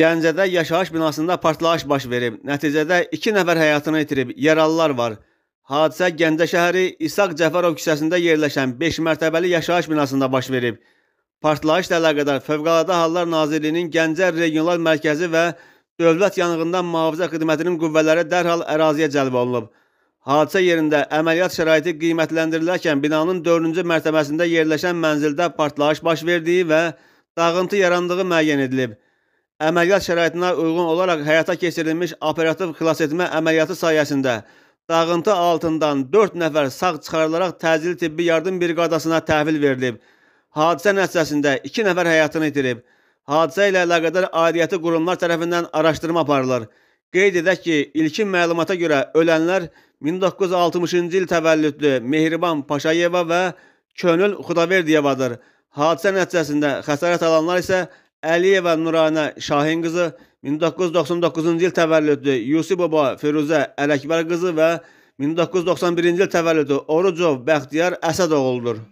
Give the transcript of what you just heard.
Gəncədə yaşayış binasında partlayış baş verib. Nəticədə 2 nəfər həyatını itirib, yaralılar var. Hadisə Gəncə şəhəri İsaq Cəfərov küçəsində yerləşən 5 mərtəbəli yaşayış binasında baş verib. Partlayışla əlaqədar Fövqəladə Hallar Nazirliyinin Gəncə Regional Mərkəzi və Dövlət Yanğından Mühafizə Xidmətinin qüvvələri dərhal əraziyə cəlb olunub. Hadisə yerində əməliyyat şəraiti qiymətləndirilərkən binanın 4-cü mərtəbəsində yerləşən mənzildə partlayış baş verdiyi və dağıntı yarandığı müəyyən edilib əməliyyat şəraitinə uyğun olaraq həyata keçirilmiş operativ xilasetmə əməliyyatı sayəsində dağıntı altından 4 nəfər sağ çıxarılaraq təcili tibbi yardım briqadasına təhvil verilib. Hadisə nəticəsində 2 nəfər həyatını itirib. Hadisə ilə əlaqədar aidiyyəti qurumlar tərəfindən araşdırma aparılır. Qeyd edək ki, ilkin məlumata görə ölənlər 1960-cı il təvəllüdlü Mehriban Paşayeva və Könül Xudaverdiyevadır. Hadisə nəticəsində xəsarət alanlar isə Əliyeva Nuranə Şahin qızı, 1999-cu il təvəllüdlü Yusif Baba Firuzə Ələkbər qızı və 1991-ci il təvəllüdlü Orucov Bəxtiyar Əsədoğludur.